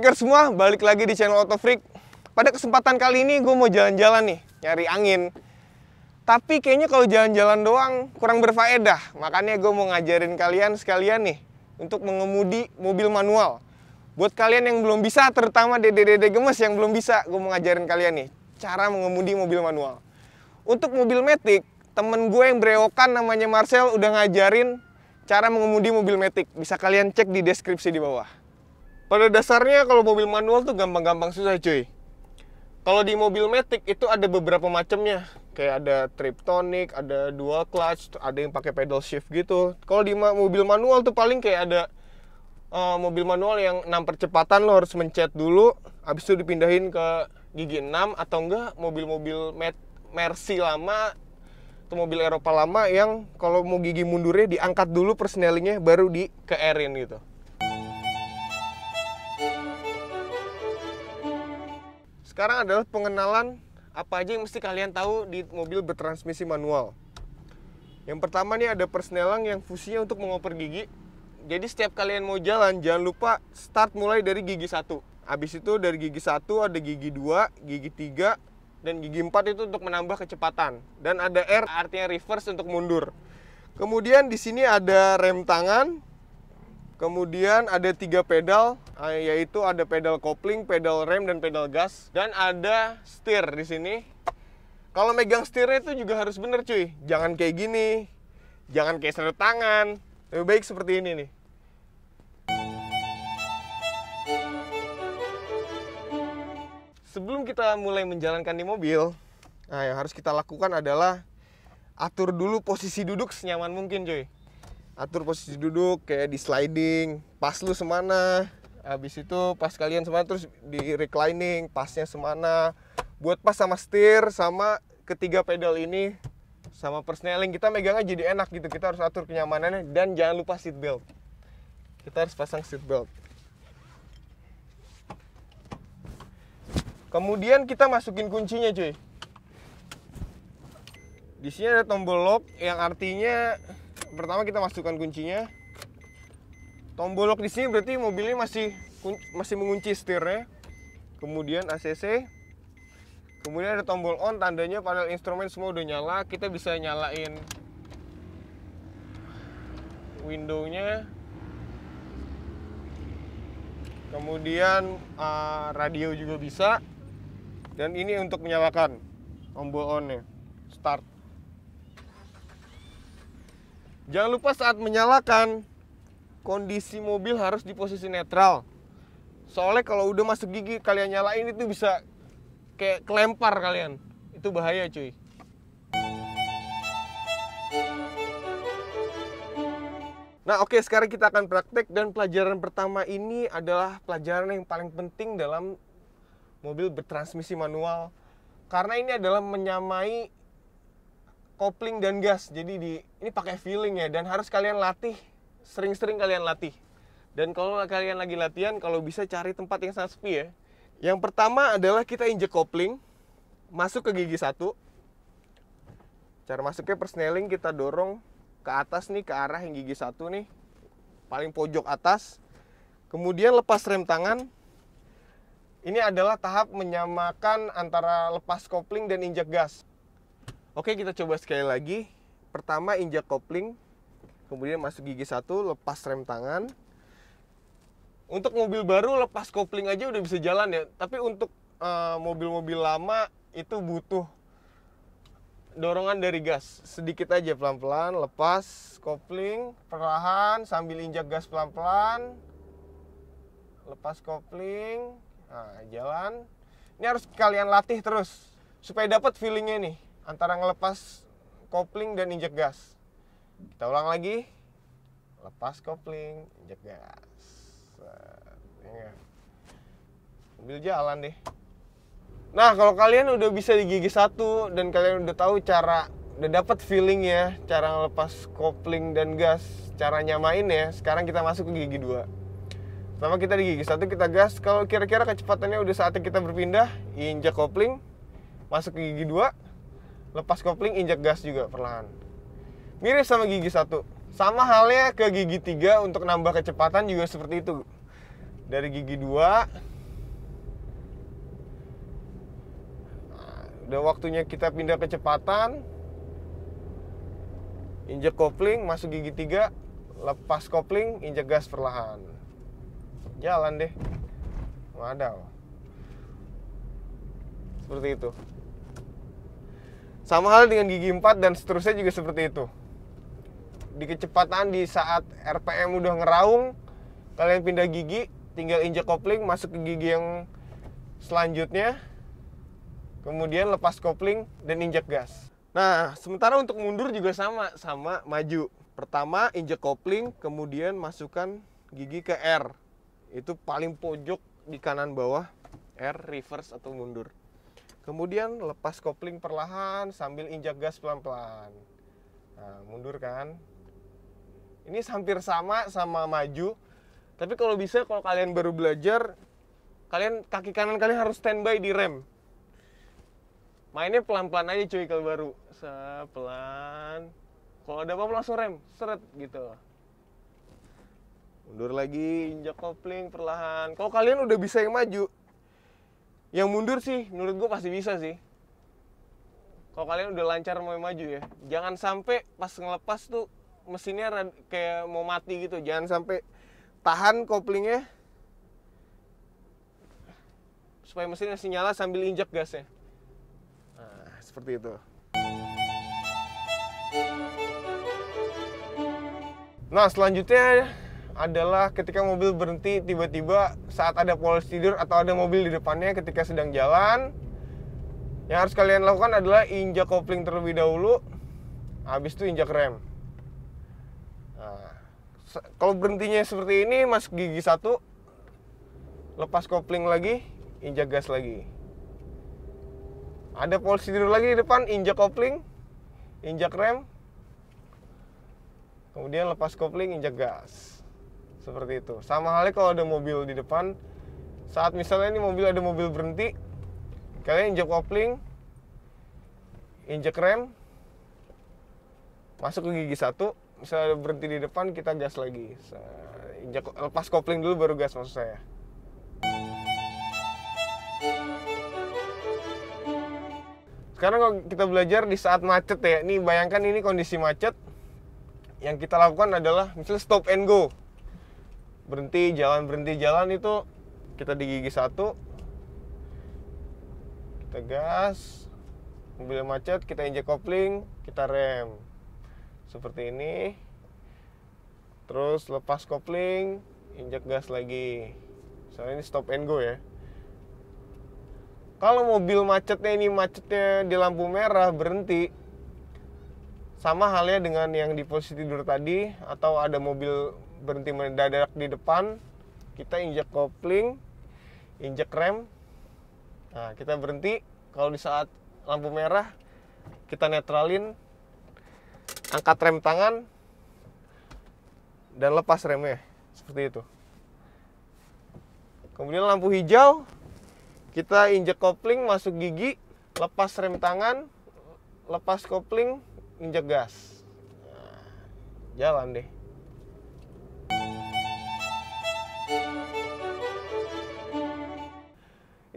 Freaker semua, balik lagi di channel Auto Freak. Pada kesempatan kali ini gue mau jalan-jalan nih, nyari angin. Tapi kayaknya kalau jalan-jalan doang kurang berfaedah. Makanya gue mau ngajarin kalian sekalian nih untuk mengemudi mobil manual. Buat kalian yang belum bisa, terutama dede-dede gemes yang belum bisa, gue mau ngajarin kalian nih cara mengemudi mobil manual. Untuk mobil Matic, temen gue yang breokan namanya Marcel udah ngajarin cara mengemudi mobil Matic. Bisa kalian cek di deskripsi di bawah. Pada dasarnya kalau mobil manual tuh gampang-gampang susah cuy. Kalau di mobil matic itu ada beberapa macamnya. Kayak ada trip tonic, ada dual clutch, ada yang pakai pedal shift gitu. Kalau di mobil manual tuh paling kayak ada uh, mobil manual yang 6 percepatan lo harus mencet dulu, habis itu dipindahin ke gigi 6 atau enggak mobil-mobil Mercy lama atau mobil Eropa lama yang kalau mau gigi mundurnya diangkat dulu persnelingnya baru di ke airin gitu. sekarang adalah pengenalan apa aja yang mesti kalian tahu di mobil bertransmisi manual. Yang pertama nih ada persnelang yang fungsinya untuk mengoper gigi. Jadi setiap kalian mau jalan jangan lupa start mulai dari gigi satu. Habis itu dari gigi satu ada gigi dua, gigi tiga dan gigi empat itu untuk menambah kecepatan dan ada R artinya reverse untuk mundur. Kemudian di sini ada rem tangan, Kemudian ada tiga pedal, eh, yaitu ada pedal kopling, pedal rem, dan pedal gas. Dan ada setir di sini. Kalau megang setirnya itu juga harus bener cuy. Jangan kayak gini, jangan kayak seret tangan. Lebih baik seperti ini nih. Sebelum kita mulai menjalankan di mobil, nah yang harus kita lakukan adalah atur dulu posisi duduk senyaman mungkin cuy atur posisi duduk kayak di sliding pas lu semana habis itu pas kalian semana terus di reclining pasnya semana buat pas sama setir sama ketiga pedal ini sama persneling kita megangnya jadi enak gitu kita harus atur kenyamanannya dan jangan lupa seat belt kita harus pasang seat belt kemudian kita masukin kuncinya cuy di sini ada tombol lock yang artinya pertama kita masukkan kuncinya. Tombol lock di sini berarti mobilnya masih masih mengunci setirnya. Kemudian ACC. Kemudian ada tombol on tandanya panel instrumen semua udah nyala, kita bisa nyalain windownya. Kemudian uh, radio juga bisa. Dan ini untuk menyalakan tombol on-nya. Start. Jangan lupa saat menyalakan kondisi mobil harus di posisi netral. Soalnya kalau udah masuk gigi kalian nyalain itu bisa kayak kelempar kalian. Itu bahaya cuy. Nah oke okay, sekarang kita akan praktek dan pelajaran pertama ini adalah pelajaran yang paling penting dalam mobil bertransmisi manual. Karena ini adalah menyamai kopling dan gas. Jadi di ini pakai feeling ya dan harus kalian latih, sering-sering kalian latih. Dan kalau kalian lagi latihan kalau bisa cari tempat yang sangat sepi ya. Yang pertama adalah kita injek kopling masuk ke gigi satu. Cara masuknya persneling kita dorong ke atas nih ke arah yang gigi satu nih paling pojok atas. Kemudian lepas rem tangan. Ini adalah tahap menyamakan antara lepas kopling dan injak gas. Oke, kita coba sekali lagi. Pertama injak kopling, kemudian masuk gigi satu, lepas rem tangan. Untuk mobil baru lepas kopling aja udah bisa jalan ya, tapi untuk eh, mobil-mobil uh, lama itu butuh dorongan dari gas. Sedikit aja pelan-pelan, lepas kopling perlahan sambil injak gas pelan-pelan. Lepas kopling, nah, jalan. Ini harus kalian latih terus supaya dapat feelingnya nih antara ngelepas kopling dan injek gas. Kita ulang lagi. Lepas kopling, injek gas. Ya. Mobil jalan deh. Nah, kalau kalian udah bisa di gigi satu dan kalian udah tahu cara udah dapat feeling ya, cara ngelepas kopling dan gas, cara nyamain ya. Sekarang kita masuk ke gigi dua. Pertama kita di gigi satu kita gas. Kalau kira-kira kecepatannya udah saatnya kita berpindah, injak kopling, masuk ke gigi dua, Lepas kopling injak gas juga perlahan. Mirip sama gigi satu. Sama halnya ke gigi tiga untuk nambah kecepatan juga seperti itu. Dari gigi dua. udah waktunya kita pindah kecepatan. injak kopling, masuk gigi tiga, lepas kopling, injak gas perlahan. Jalan deh. Wadaw. Seperti itu. Sama hal dengan gigi 4 dan seterusnya juga seperti itu. Di kecepatan di saat RPM udah ngeraung, kalian pindah gigi, tinggal injek kopling masuk ke gigi yang selanjutnya. Kemudian lepas kopling dan injek gas. Nah, sementara untuk mundur juga sama, sama maju. Pertama injek kopling, kemudian masukkan gigi ke R. Itu paling pojok di kanan bawah, R reverse atau mundur. Kemudian lepas kopling perlahan sambil injak gas pelan-pelan. Nah, mundur kan. Ini hampir sama sama maju. Tapi kalau bisa kalau kalian baru belajar, kalian kaki kanan kalian harus standby di rem. Mainnya pelan-pelan aja cuy kalau baru. Sepelan. Kalau ada apa-apa langsung rem, seret gitu. Mundur lagi, injak kopling perlahan. Kalau kalian udah bisa yang maju, yang mundur sih menurut gue pasti bisa sih kalau kalian udah lancar mau maju ya jangan sampai pas ngelepas tuh mesinnya kayak mau mati gitu jangan sampai tahan koplingnya supaya mesinnya sinyala sambil injak gasnya nah, seperti itu nah selanjutnya adalah ketika mobil berhenti tiba-tiba saat ada polisi tidur atau ada mobil di depannya ketika sedang jalan. Yang harus kalian lakukan adalah injak kopling terlebih dahulu, habis itu injak rem. Nah, kalau berhentinya seperti ini, masuk gigi satu, lepas kopling lagi, injak gas lagi. Ada polisi tidur lagi di depan, injak kopling, injak rem, kemudian lepas kopling, injak gas seperti itu sama halnya kalau ada mobil di depan saat misalnya ini mobil ada mobil berhenti kalian injak kopling injak rem masuk ke gigi satu misalnya berhenti di depan kita gas lagi injak lepas kopling dulu baru gas maksud saya sekarang kalau kita belajar di saat macet ya ini bayangkan ini kondisi macet yang kita lakukan adalah misalnya stop and go berhenti jalan berhenti jalan itu kita di gigi satu kita gas mobil macet kita injek kopling kita rem seperti ini terus lepas kopling injek gas lagi soalnya ini stop and go ya kalau mobil macetnya ini macetnya di lampu merah berhenti sama halnya dengan yang di posisi tidur tadi atau ada mobil berhenti mendadak di depan kita injak kopling injak rem nah kita berhenti kalau di saat lampu merah kita netralin angkat rem tangan dan lepas remnya seperti itu kemudian lampu hijau kita injak kopling masuk gigi lepas rem tangan lepas kopling injak gas nah, jalan deh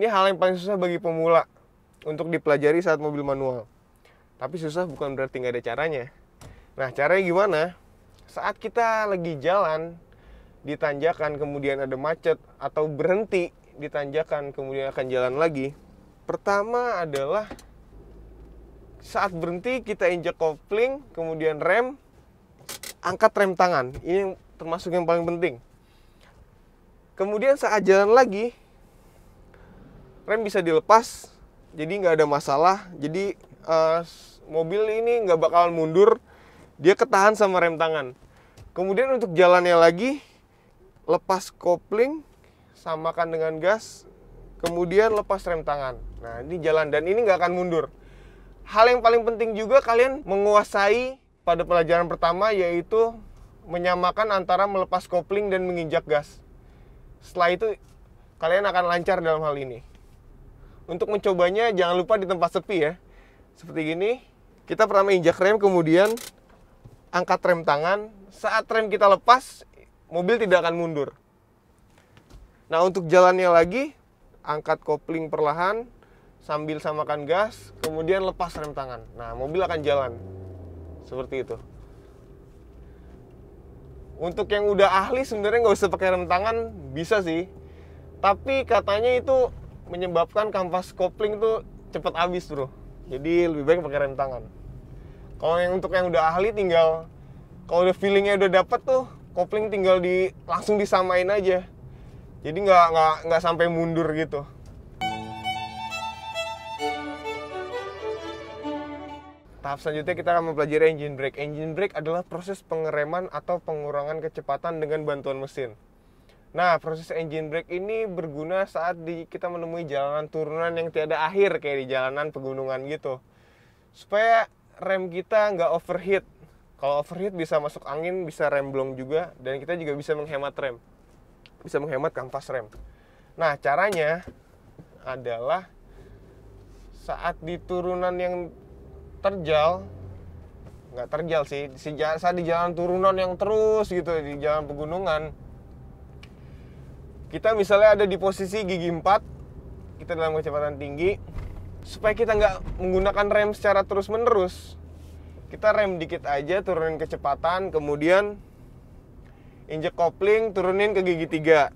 Ini hal yang paling susah bagi pemula untuk dipelajari saat mobil manual. Tapi susah bukan berarti nggak ada caranya. Nah, caranya gimana? Saat kita lagi jalan di tanjakan kemudian ada macet atau berhenti di tanjakan kemudian akan jalan lagi. Pertama adalah saat berhenti kita injak kopling, kemudian rem, angkat rem tangan. Ini termasuk yang paling penting. Kemudian saat jalan lagi, rem bisa dilepas jadi nggak ada masalah jadi uh, mobil ini nggak bakalan mundur dia ketahan sama rem tangan kemudian untuk jalannya lagi lepas kopling samakan dengan gas kemudian lepas rem tangan nah ini jalan dan ini nggak akan mundur hal yang paling penting juga kalian menguasai pada pelajaran pertama yaitu menyamakan antara melepas kopling dan menginjak gas setelah itu kalian akan lancar dalam hal ini untuk mencobanya jangan lupa di tempat sepi ya. Seperti gini, kita pertama injak rem kemudian angkat rem tangan. Saat rem kita lepas, mobil tidak akan mundur. Nah, untuk jalannya lagi, angkat kopling perlahan sambil samakan gas, kemudian lepas rem tangan. Nah, mobil akan jalan. Seperti itu. Untuk yang udah ahli sebenarnya nggak usah pakai rem tangan, bisa sih. Tapi katanya itu menyebabkan kampas kopling tuh cepet habis bro jadi lebih baik pakai rem tangan kalau yang untuk yang udah ahli tinggal kalau udah feelingnya udah dapet tuh kopling tinggal di langsung disamain aja jadi nggak nggak nggak sampai mundur gitu Tahap selanjutnya kita akan mempelajari engine brake. Engine brake adalah proses pengereman atau pengurangan kecepatan dengan bantuan mesin. Nah, proses engine brake ini berguna saat di, kita menemui jalanan turunan yang tiada akhir kayak di jalanan pegunungan gitu. Supaya rem kita nggak overheat. Kalau overheat bisa masuk angin, bisa rem blong juga, dan kita juga bisa menghemat rem. Bisa menghemat kampas rem. Nah, caranya adalah saat di turunan yang terjal, nggak terjal sih, saat di jalan turunan yang terus gitu, di jalan pegunungan, kita misalnya ada di posisi gigi 4 kita dalam kecepatan tinggi supaya kita nggak menggunakan rem secara terus menerus kita rem dikit aja turunin kecepatan kemudian injek kopling turunin ke gigi 3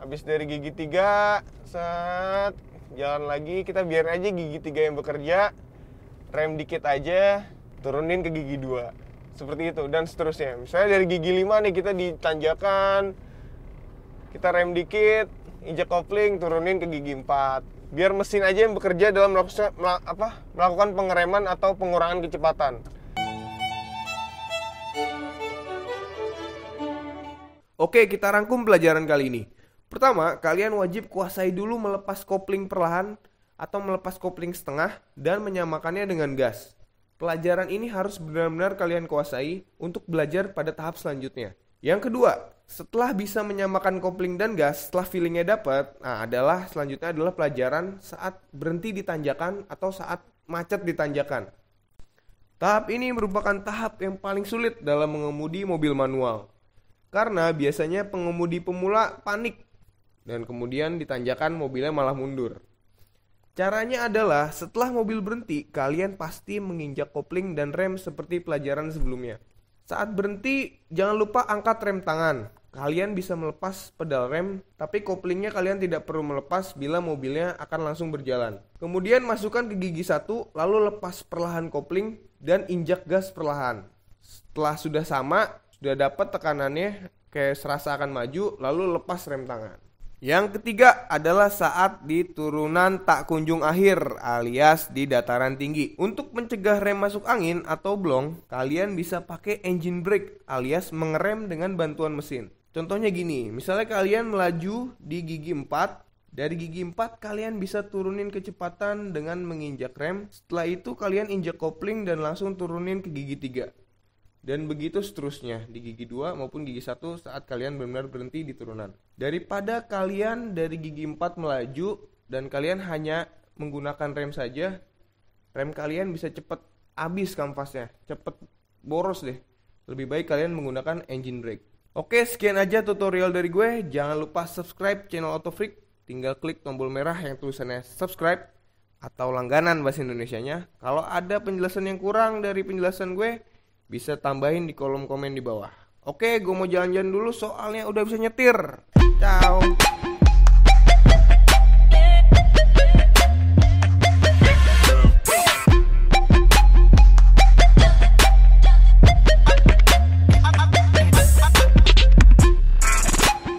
habis dari gigi 3 set jalan lagi kita biar aja gigi 3 yang bekerja rem dikit aja turunin ke gigi 2 seperti itu dan seterusnya misalnya dari gigi 5 nih kita ditanjakan kita rem dikit injek kopling turunin ke gigi 4 biar mesin aja yang bekerja dalam melakukan, apa, melakukan pengereman atau pengurangan kecepatan Oke kita rangkum pelajaran kali ini Pertama, kalian wajib kuasai dulu melepas kopling perlahan atau melepas kopling setengah dan menyamakannya dengan gas. Pelajaran ini harus benar-benar kalian kuasai untuk belajar pada tahap selanjutnya. Yang kedua, setelah bisa menyamakan kopling dan gas, setelah feelingnya dapat, nah adalah selanjutnya adalah pelajaran saat berhenti di tanjakan atau saat macet di tanjakan. Tahap ini merupakan tahap yang paling sulit dalam mengemudi mobil manual. Karena biasanya pengemudi pemula panik dan kemudian di tanjakan mobilnya malah mundur. Caranya adalah setelah mobil berhenti, kalian pasti menginjak kopling dan rem seperti pelajaran sebelumnya. Saat berhenti, jangan lupa angkat rem tangan. Kalian bisa melepas pedal rem, tapi koplingnya kalian tidak perlu melepas bila mobilnya akan langsung berjalan. Kemudian masukkan ke gigi satu, lalu lepas perlahan kopling dan injak gas perlahan. Setelah sudah sama, sudah dapat tekanannya, kayak serasa akan maju, lalu lepas rem tangan. Yang ketiga adalah saat di turunan tak kunjung akhir alias di dataran tinggi. Untuk mencegah rem masuk angin atau blong, kalian bisa pakai engine brake alias mengerem dengan bantuan mesin. Contohnya gini, misalnya kalian melaju di gigi 4, dari gigi 4 kalian bisa turunin kecepatan dengan menginjak rem. Setelah itu kalian injak kopling dan langsung turunin ke gigi 3 dan begitu seterusnya di gigi 2 maupun gigi 1 saat kalian benar-benar berhenti di turunan. Daripada kalian dari gigi 4 melaju dan kalian hanya menggunakan rem saja, rem kalian bisa cepat habis kanvasnya, cepat boros deh. Lebih baik kalian menggunakan engine brake. Oke, sekian aja tutorial dari gue. Jangan lupa subscribe channel Autofreak. Tinggal klik tombol merah yang tulisannya subscribe atau langganan bahasa Indonesianya. Kalau ada penjelasan yang kurang dari penjelasan gue, bisa tambahin di kolom komen di bawah. Oke, gue mau jalan-jalan dulu soalnya udah bisa nyetir. Ciao.